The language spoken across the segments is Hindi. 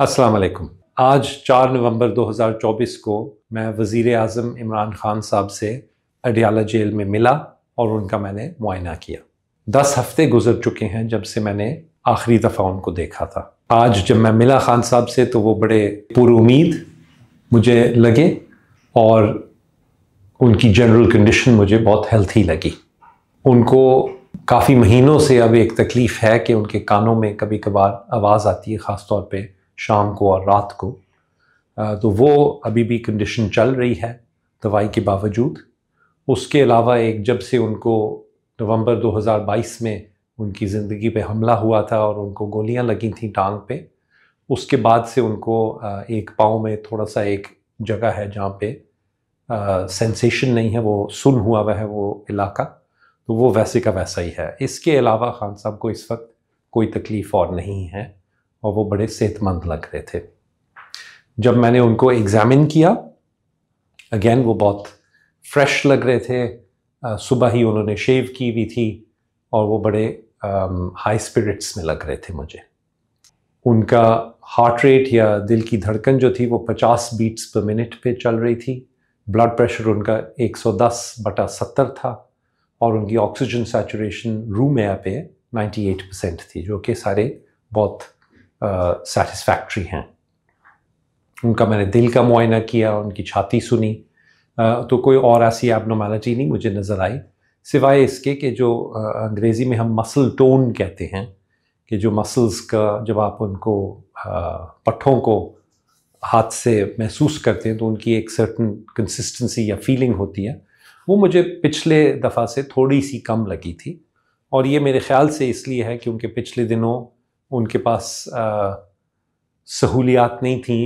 अस्सलाम वालेकुम आज 4 नवंबर 2024 को मैं वज़ी अजम इमरान ख़ान साहब से अडियाला जेल में मिला और उनका मैंने मुआयना किया दस हफ्ते गुजर चुके हैं जब से मैंने आखिरी दफ़ा उनको देखा था आज जब मैं मिला ख़ान साहब से तो वो बड़े पुरुद मुझे लगे और उनकी जनरल कंडीशन मुझे बहुत हेल्थी लगी उनको काफ़ी महीनों से अब एक तकलीफ़ है कि उनके कानों में कभी कभार आवाज़ आती है ख़ास तौर पर शाम को और रात को तो वो अभी भी कंडीशन चल रही है दवाई के बावजूद उसके अलावा एक जब से उनको नवंबर 2022 में उनकी ज़िंदगी पे हमला हुआ था और उनको गोलियां लगी थी टांग पे उसके बाद से उनको एक पाँव में थोड़ा सा एक जगह है जहाँ पे सेंसेशन नहीं है वो सुन हुआ वह है वो इलाका तो वो वैसे का वैसा ही है इसके अलावा खान साहब को इस वक्त कोई तकलीफ़ और नहीं है और वो बड़े सेहतमंद लग रहे थे जब मैंने उनको एग्ज़ामिन किया अगेन वो बहुत फ्रेश लग रहे थे सुबह ही उन्होंने शेव की हुई थी और वो बड़े हाई स्पिरिट्स में लग रहे थे मुझे उनका हार्ट रेट या दिल की धड़कन जो थी वो 50 बीट्स पर मिनट पे चल रही थी ब्लड प्रेशर उनका 110 बटा 70 था और उनकी ऑक्सीजन सेचुरेशन रूम एयर पे 98 परसेंट थी जो कि सारे बहुत सेटिस्फैक्ट्री हैं उनका मैंने दिल का मुआयना किया उनकी छाती सुनी uh, तो कोई और ऐसी एबनॉर्मेलिटी नहीं मुझे नज़र आई सिवाय इसके कि जो अंग्रेज़ी में हम मसल टोन कहते हैं कि जो मसल्स का जब आप उनको पट्ठों को हाथ से महसूस करते हैं तो उनकी एक सर्टन कंसिस्टेंसी या फीलिंग होती है वो मुझे पिछले दफ़ा से थोड़ी सी कम लगी थी और ये मेरे ख्याल से इसलिए है क्योंकि पिछले दिनों उनके पास सहूलियात नहीं थी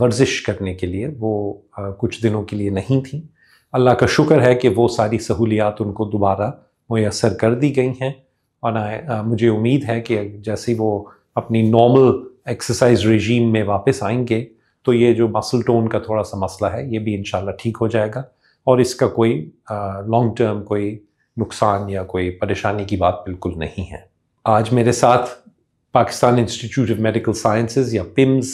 वर्जिश करने के लिए वो कुछ दिनों के लिए नहीं थी अल्लाह का शुक्र है कि वो सारी सहूलियात उनको दोबारा मैसर कर दी गई हैं और आ, मुझे उम्मीद है कि जैसे वो अपनी नॉर्मल एक्सरसाइज रेजीम में वापस आएंगे तो ये जो मसल टोन का थोड़ा सा मसला है ये भी इन ठीक हो जाएगा और इसका कोई लॉन्ग टर्म कोई नुकसान या कोई परेशानी की बात बिल्कुल नहीं है आज मेरे साथ Pakistan institute of medical sciences या पिम्स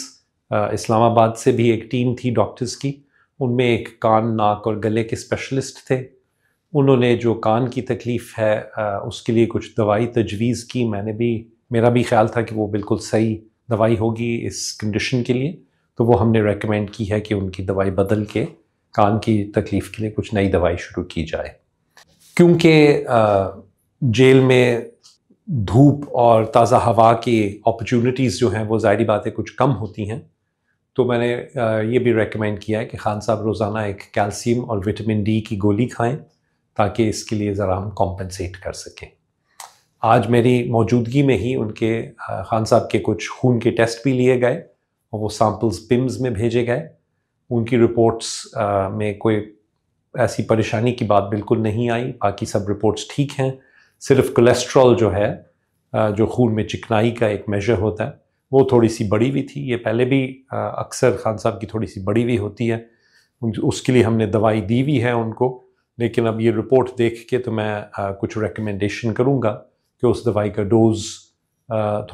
इस्लामाबाद से भी एक टीम थी डॉक्टर्स की उनमें एक कान नाक और गले के स्पेशलिस्ट थे उन्होंने जो कान की तकलीफ़ है उसके लिए कुछ दवाई तजवीज़ की मैंने भी मेरा भी ख्याल था कि वो बिल्कुल सही दवाई होगी इस कंडीशन के लिए तो वो हमने रेकमेंड की है कि उनकी दवाई बदल के कान की तकलीफ़ के लिए कुछ नई दवाई शुरू की जाए क्योंकि जेल में धूप और ताज़ा हवा की अपॉर्चुनिटीज़ जो हैं वो ज़ाहरी बातें कुछ कम होती हैं तो मैंने ये भी रेकमेंड किया है कि खान साहब रोज़ाना एक कैल्शियम और विटामिन डी की गोली खाएं ताकि इसके लिए ज़रा हम कॉम्पनसेट कर सकें आज मेरी मौजूदगी में ही उनके खान साहब के कुछ खून के टेस्ट भी लिए गए और वो सैम्पल्स पिम्स में भेजे गए उनकी रिपोर्ट्स में कोई ऐसी परेशानी की बात बिल्कुल नहीं आई बाकी सब रिपोर्ट्स ठीक हैं सिर्फ कोलेस्ट्रॉल जो है जो खून में चिकनाई का एक मेजर होता है वो थोड़ी सी बड़ी हुई थी ये पहले भी अक्सर खान साहब की थोड़ी सी बड़ी हुई होती है उसके लिए हमने दवाई दी हुई है उनको लेकिन अब ये रिपोर्ट देख के तो मैं कुछ रिकमेंडेशन करूँगा कि उस दवाई का डोज़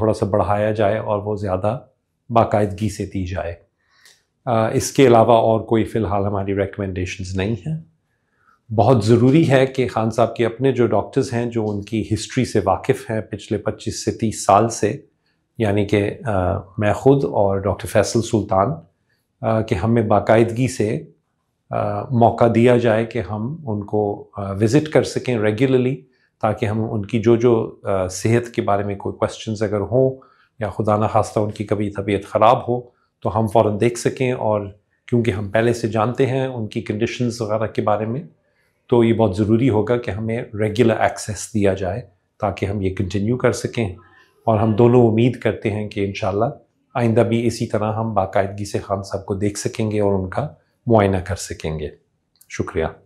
थोड़ा सा बढ़ाया जाए और वो ज़्यादा बाकायदगी से दी जाए इसके अलावा और कोई फ़िलहाल हमारी रिकमेंडेशंस नहीं हैं बहुत ज़रूरी है कि खान साहब के अपने जो डॉक्टर्स हैं जो उनकी हिस्ट्री से वाकिफ़ हैं पिछले 25 से 30 साल से यानी कि मैं ख़ुद और डॉक्टर फैसल सुल्तान कि हमें बाकायदगी से आ, मौका दिया जाए कि हम उनको विज़िट कर सकें रेगुलरली ताकि हम उनकी जो जो सेहत के बारे में कोई क्वेश्चन अगर हों या खुदा न खास्ता उनकी कभी तबीयत ख़राब हो तो हम फ़ौर देख सकें और क्योंकि हम पहले से जानते हैं उनकी कंडीशंस वगैरह के बारे में तो ये बहुत ज़रूरी होगा कि हमें रेगुलर एक्सेस दिया जाए ताकि हम ये कंटिन्यू कर सकें और हम दोनों उम्मीद करते हैं कि इन आइंदा भी इसी तरह हम बाकायदगी से खान साहब को देख सकेंगे और उनका मुआयना कर सकेंगे शुक्रिया